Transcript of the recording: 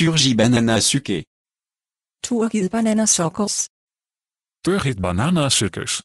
Turgi Banana Suke. Turgid Banana Circus. Turgid Banana Circus.